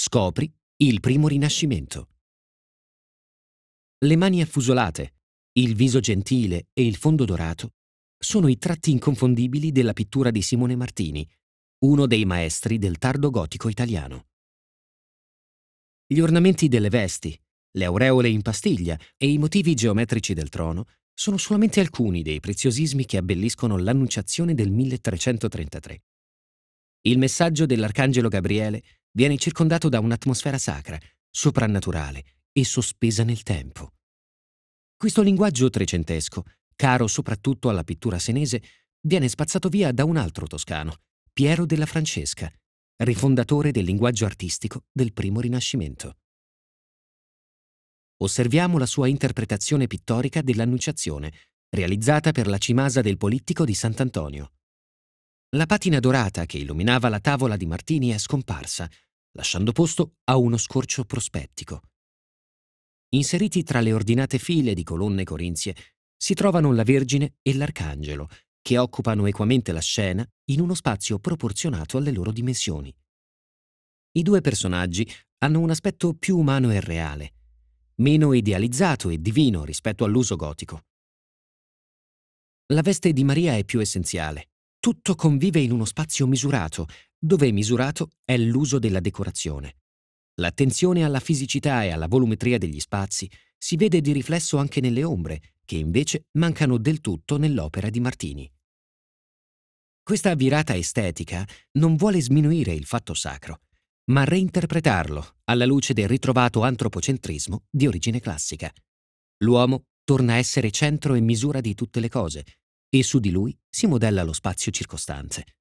Scopri il primo rinascimento. Le mani affusolate, il viso gentile e il fondo dorato sono i tratti inconfondibili della pittura di Simone Martini, uno dei maestri del tardo gotico italiano. Gli ornamenti delle vesti, le aureole in pastiglia e i motivi geometrici del trono sono solamente alcuni dei preziosismi che abbelliscono l'Annunciazione del 1333. Il messaggio dell'Arcangelo Gabriele viene circondato da un'atmosfera sacra, soprannaturale e sospesa nel tempo. Questo linguaggio trecentesco, caro soprattutto alla pittura senese, viene spazzato via da un altro toscano, Piero della Francesca, rifondatore del linguaggio artistico del primo Rinascimento. Osserviamo la sua interpretazione pittorica dell'Annunciazione, realizzata per la cimasa del Polittico di Sant'Antonio. La patina dorata che illuminava la tavola di Martini è scomparsa, lasciando posto a uno scorcio prospettico. Inseriti tra le ordinate file di colonne corinzie si trovano la Vergine e l'Arcangelo, che occupano equamente la scena in uno spazio proporzionato alle loro dimensioni. I due personaggi hanno un aspetto più umano e reale, meno idealizzato e divino rispetto all'uso gotico. La veste di Maria è più essenziale, tutto convive in uno spazio misurato, dove misurato è l'uso della decorazione. L'attenzione alla fisicità e alla volumetria degli spazi si vede di riflesso anche nelle ombre, che invece mancano del tutto nell'opera di Martini. Questa virata estetica non vuole sminuire il fatto sacro, ma reinterpretarlo alla luce del ritrovato antropocentrismo di origine classica. L'uomo torna a essere centro e misura di tutte le cose, e su di lui si modella lo spazio circostante.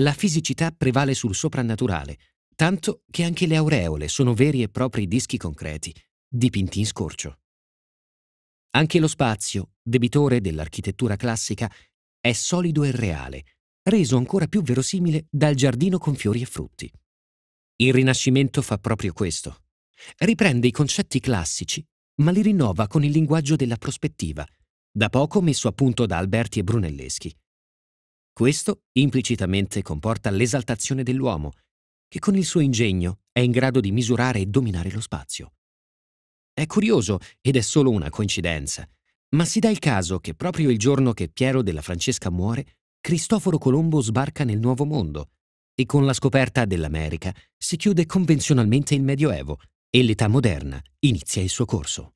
La fisicità prevale sul soprannaturale, tanto che anche le aureole sono veri e propri dischi concreti, dipinti in scorcio. Anche lo spazio, debitore dell'architettura classica, è solido e reale, reso ancora più verosimile dal giardino con fiori e frutti. Il Rinascimento fa proprio questo. Riprende i concetti classici, ma li rinnova con il linguaggio della prospettiva, da poco messo a punto da Alberti e Brunelleschi. Questo implicitamente comporta l'esaltazione dell'uomo, che con il suo ingegno è in grado di misurare e dominare lo spazio. È curioso, ed è solo una coincidenza, ma si dà il caso che proprio il giorno che Piero della Francesca muore, Cristoforo Colombo sbarca nel Nuovo Mondo e con la scoperta dell'America si chiude convenzionalmente il Medioevo e l'età moderna inizia il suo corso.